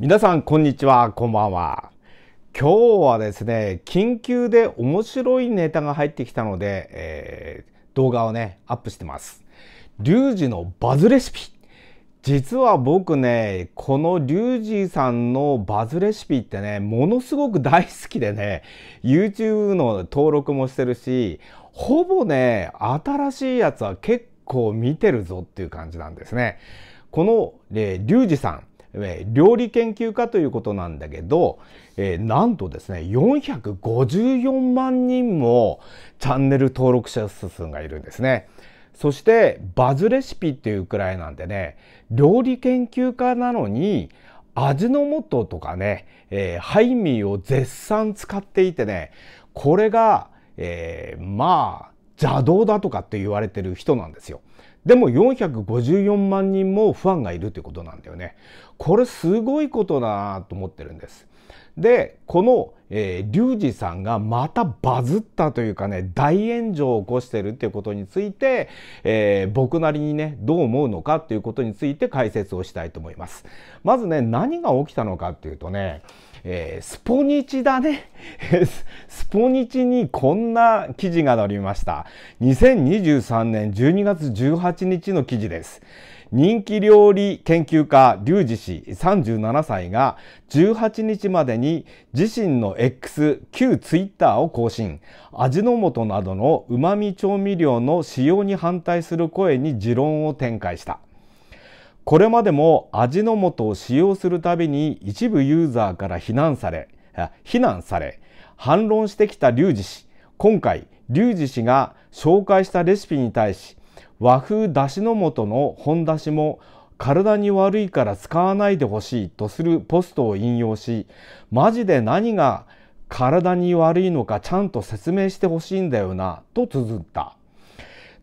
皆さんこんにちはこんばんは今日はですね緊急で面白いネタが入ってきたので、えー、動画をねアップしてますリュウジのバズレシピ実は僕ねこのリュウジさんのバズレシピってねものすごく大好きでね YouTube の登録もしてるしほぼね新しいやつは結構見てるぞっていう感じなんですねこの、えー、リュウジさん料理研究家ということなんだけど、えー、なんとですね454万人もチャンネル登録者数がいるんですね。そしてバズレシピっていうくらいなんでね料理研究家なのに味の素とかね、えー、ハイミーを絶賛使っていてねこれが、えー、まあ邪道だとかって言われてる人なんですよ。でも454万人もファンがいるということなんだよね。これすごいことだなと思ってるんです。でこの、えー、リュウジさんがまたバズったというかね大炎上を起こしてるっていうことについて、えー、僕なりにねどう思うのかっていうことについて解説をしたいと思います。まずね何が起きたのかっていうとねえー、スポニチだね スポニチにこんな記事が載りました2023年12月18日の記事です人気料理研究家リュウジ氏37歳が18日までに自身の X 旧ツイッターを更新味の素などのうまみ調味料の使用に反対する声に持論を展開した。これまでも味の素を使用するたびに一部ユーザーから非難され、非難され、反論してきたリュウジ氏。今回、リュウジ氏が紹介したレシピに対し、和風だしの素の本だしも体に悪いから使わないでほしいとするポストを引用しマジで何が体に悪いのかちゃんと説明してほしいんだよなと綴った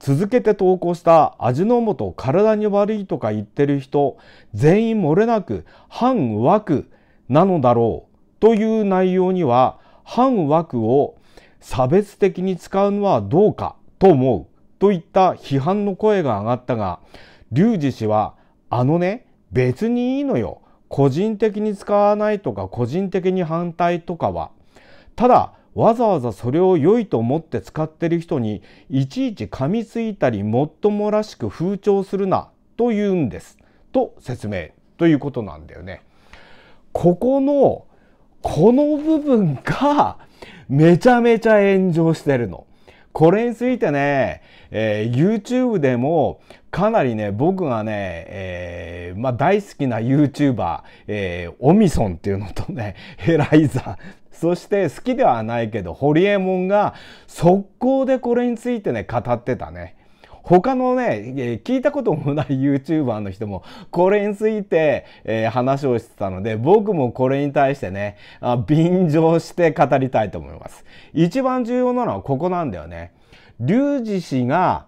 続けて投稿した味の素体に悪いとか言ってる人全員漏れなく反枠なのだろうという内容には反枠を差別的に使うのはどうかと思うといった批判の声が上がったが、龍二氏は、あのね、別にいいのよ。個人的に使わないとか、個人的に反対とかは。ただ、わざわざそれを良いと思って使ってる人に、いちいち噛みついたり、もっともらしく風潮するな、と言うんです。と説明、ということなんだよね。ここの、この部分が、めちゃめちゃ炎上してるの。これについてね、えー、YouTube でもかなりね、僕がね、えー、まあ、大好きな YouTuber、えー、オミソンっていうのとね、ヘ ライザー、そして好きではないけど、ホリエモンが速攻でこれについてね、語ってたね。他のね、え聞いたこともない YouTuber の人もこれについて、え話をしてたので、僕もこれに対してね、あ便乗して語りたいと思います。一番重要なのはここなんだよね。リュウジ氏が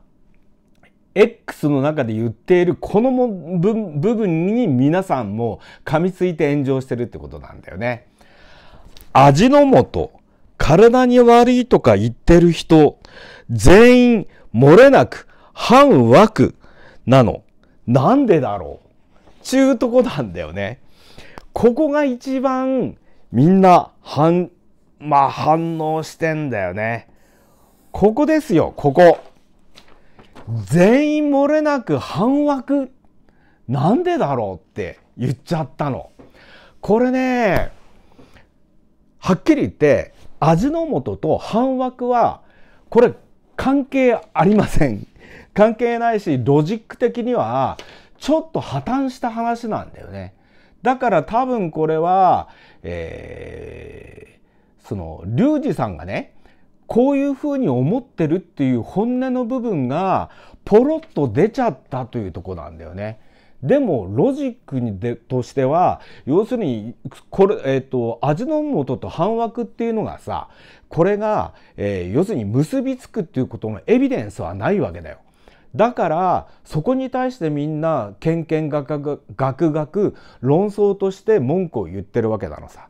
X の中で言っているこの部分に皆さんも噛みついて炎上してるってことなんだよね。味の素、体に悪いとか言ってる人、全員漏れなく半枠なの。なんでだろうちゅうとこなんだよね。ここが一番みんな反、まあ反応してんだよね。ここですよ、ここ。全員漏れなく半枠。なんでだろうって言っちゃったの。これね、はっきり言って、味の素と半枠は、これ関係ありません。関係ないし、ロジック的には、ちょっと破綻した話なんだよね。だから多分これは、えー、その、リュウジさんがね、こういうふうに思ってるっていう本音の部分がポロッと出ちゃったというとこなんだよね。でもロジックにでとしては要するにこれ、えーと、と味の素と半枠っていうのがさこれが、えー、要するに結びつくっていうことのエビデンスはないわけだよ。だからそこに対してみんなけんけんがくがくがく論争として文句を言ってるわけなのさ。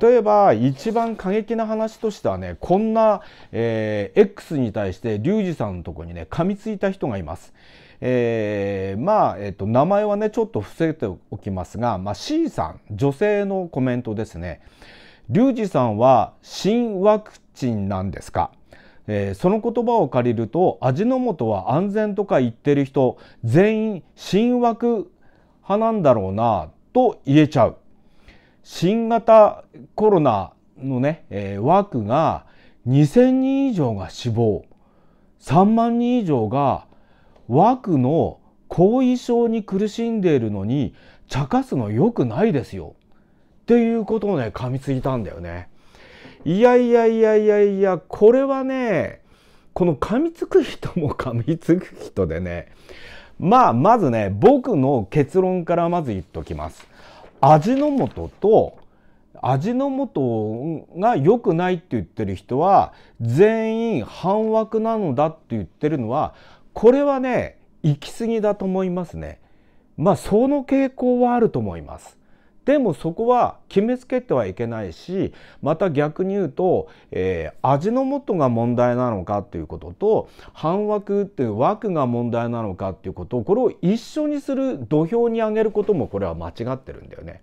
例えば一番過激な話としてはねこんな、えー、X に対してリュウジさんのとこにね噛みついた人がいます。えー、まあ、えっ、ー、と、名前はねちょっと伏せておきますが、まあ、C さん女性のコメントですね。リュウジさんは新ワクチンなんですかえー、その言葉を借りると味の素は安全とか言ってる人全員神枠派なんだろうなと言えちゃう新型コロナのね、えー、枠が2,000人以上が死亡3万人以上が枠の後遺症に苦しんでいるのに茶化すの良くないですよっていうことをね噛みついたんだよね。いやいやいやいやいや、これはね、この噛みつく人も噛みつく人でね、まあ、まずね、僕の結論からまず言っときます。味の素と味の素が良くないって言ってる人は全員半枠なのだって言ってるのはこれはね行き過ぎだと思いますね。まあその傾向はあると思います。でもそこは決めつけてはいけないしまた逆に言うと、えー、味の素が問題なのかっていうことと半枠っていう枠が問題なのかっていうことをこれを一緒にする土俵に上げることもこれは間違ってるんだよね。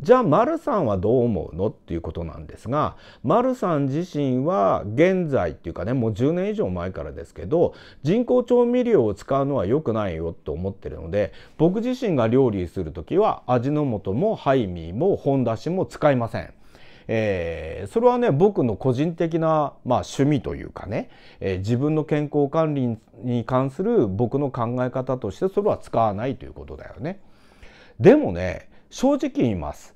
じゃあ丸さんはどう思うのっていうことなんですが丸さん自身は現在っていうかねもう10年以上前からですけど人工調味料を使うのは良くないよと思ってるので僕自身が料理する時は味の素もハイミーも本だしも使いません。えー、それはね僕の個人的な、まあ、趣味というかね、えー、自分の健康管理に関する僕の考え方としてそれは使わないということだよね。でもね正直言います。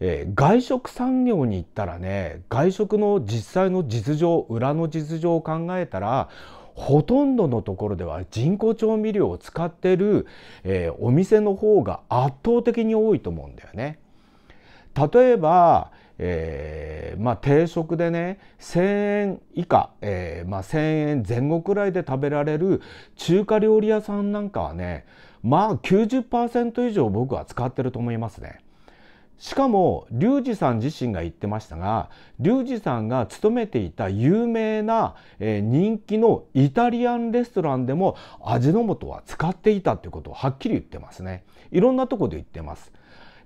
えー、外食産業に行ったらね外食の実際の実情裏の実情を考えたらほとんどのところでは人工調味料を使ってる、えー、お店の方が圧倒的に多いと思うんだよね。例えば、えー、まあ、定食でね1,000円以下、えー、まあ、1,000円前後くらいで食べられる中華料理屋さんなんかはねまあ90%以上僕は使ってると思いますね。しかもリュウジさん自身が言ってましたがリュウジさんが勤めていた有名な、えー、人気のイタリアンレストランでも味の素は使っていたということをはっきり言ってますねいろんなとこで言ってます、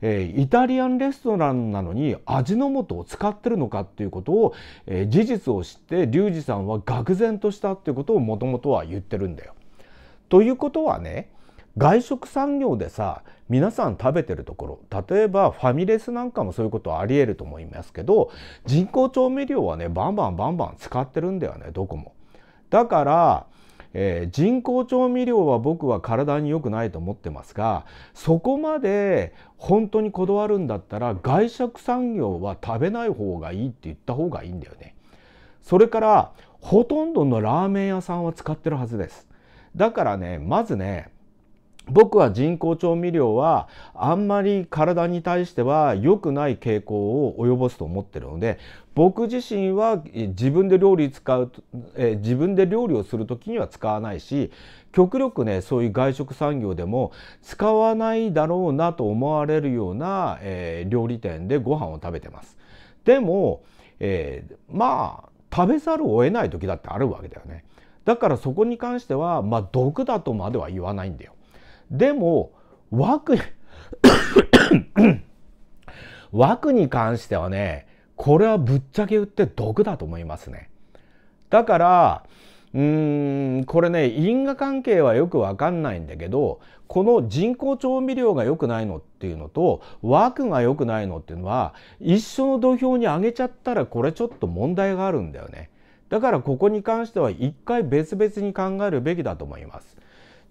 えー、イタリアンレストランなのに味の素を使ってるのかっていうことを、えー、事実を知ってリュウジさんは愕然としたっていうことをもともとは言ってるんだよということはね外食産業でさ皆さん食べてるところ例えばファミレスなんかもそういうことありえると思いますけど人工調味料はねバンバンバンバン使ってるんだよねどこも。だから、えー、人工調味料は僕は体に良くないと思ってますがそこまで本当にこだわるんだったら外食産業は食べない方がいいって言った方がいいんだよね。それからほとんどのラーメン屋さんは使ってるはずです。だからねまずね僕は人工調味料はあんまり体に対しては良くない傾向を及ぼすと思ってるので僕自身は自分で料理使う、と、え自分で料理をする時には使わないし極力ねそういう外食産業でも使わないだろうなと思われるような、え料理店でご飯を食べてます。でも、えー、まあ食べざるを得ない時だってあるわけだよね。だからそこに関しては、まあ、毒だとまでは言わないんだよ。でも枠 枠に関してはねこれはぶっちゃけ言って毒だと思いますね。だからうーんこれね因果関係はよく分かんないんだけどこの人工調味料が良くないのっていうのと枠が良くないのっていうのは一緒の土俵に上げちゃったらこれちょっと問題があるんだよね。だからここに関しては一回別々に考えるべきだと思います。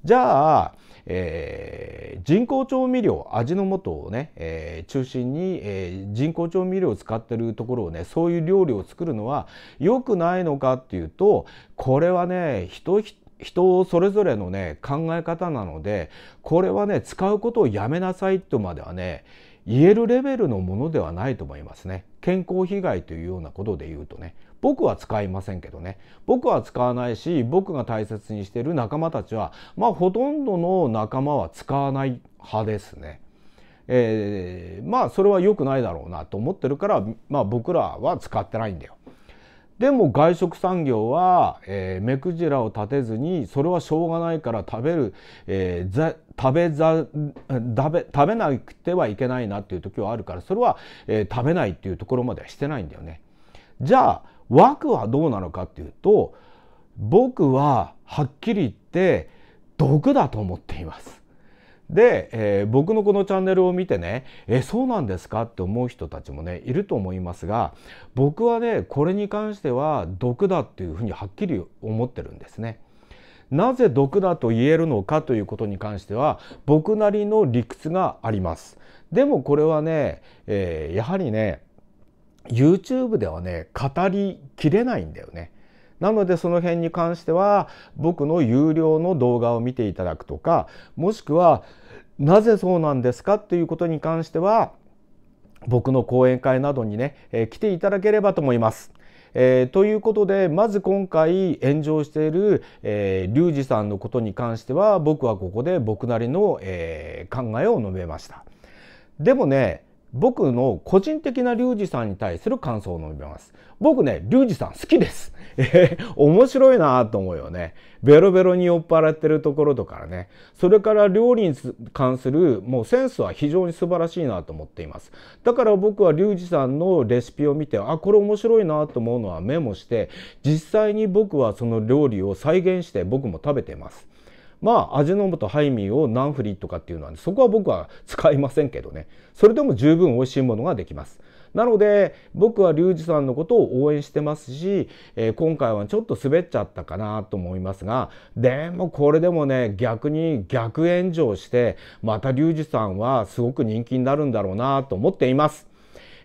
じゃあえー、人工調味料味の素をね、えー、中心に、えー、人工調味料を使ってるところをねそういう料理を作るのは良くないのかっていうとこれはね人人それぞれのね考え方なのでこれはね使うことをやめなさいとまではね言えるレベルのものではないと思いますね。健康被害というようなことで言うとね僕は使いませんけどね僕は使わないし僕が大切にしている仲間たちはまあほとんどの仲間は使わない派ですね。えー、まあそれは良くないだろうなと思ってるから、まあ、僕らは使ってないんだよ。でも外食産業は、えー、目くじらを立てずにそれはしょうがないから食べる、えー、食べざ食べ食べなくてはいけないなっていう時はあるからそれは、えー、食べないっていうところまではしてないんだよね。じゃあ枠はどうなのかっていうと僕ははっきり言って毒だと思っています。で、えー、僕のこのチャンネルを見てねえそうなんですかって思う人たちもねいると思いますが僕はねこれに関しては毒だっていうふうにはっきり思ってるんですね。なぜ毒だと言えるのかということに関しては僕なりの理屈があります。でもこれはね、えー、やはりね YouTube ではね語りきれないんだよね。なのでその辺に関しては僕の有料の動画を見ていただくとかもしくはなぜそうなんですかということに関しては僕の講演会などにね、えー、来ていただければと思います。えー、ということでまず今回炎上している、えー、リュウジさんのことに関しては僕はここで僕なりの、えー、考えを述べました。でもね僕の個人的なリュウジさんに対する感想を述べます。僕ね、リュウジさん好きです。え 面白いなと思うよね。ベロベロに酔っ払ってるところとかね。それから料理に関するもうセンスは非常に素晴らしいなと思っています。だから僕はリュウジさんのレシピを見て、あ、これ面白いなと思うのはメモして、実際に僕はその料理を再現して僕も食べてます。まあ味の素ハイミーを何振りとかっていうのは、ね、そこは僕は使いませんけどねそれでも十分美味しいものができますなので僕はリュウジさんのことを応援してますし、えー、今回はちょっと滑っちゃったかなと思いますがでもこれでもね逆に逆炎上してまたリュウジさんはすごく人気になるんだろうなと思っています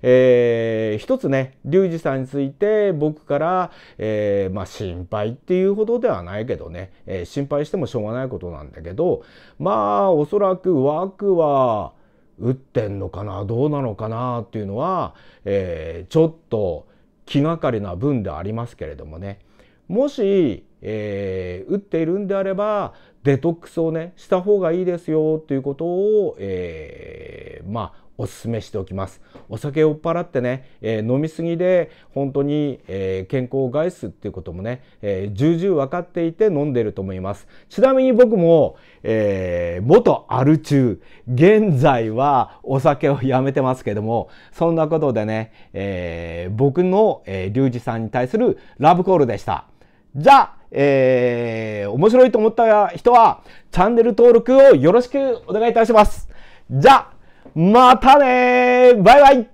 えー、一つね龍二さんについて僕から、えー、まあ、心配っていうほどではないけどね、えー、心配してもしょうがないことなんだけどまあおそらく枠は打ってんのかなどうなのかなっていうのは、えちょっと気がかりな分でありますけれどもねもし、え打っているんであればデトックスをねした方がいいですよということを、えー、まあおすめしておきます。お酒を酔っ払ってね、えー、飲み過ぎで本当に、えー、健康を害すっていうこともね、えー、重々分かっていて飲んでると思います。ちなみに僕も、えー、元アル中、現在はお酒をやめてますけども、そんなことでね、えー、僕の、えー、リュウジさんに対するラブコールでした。じゃあ、えー、面白いと思った人は、チャンネル登録をよろしくお願いいたします。じゃあまたねバイバイ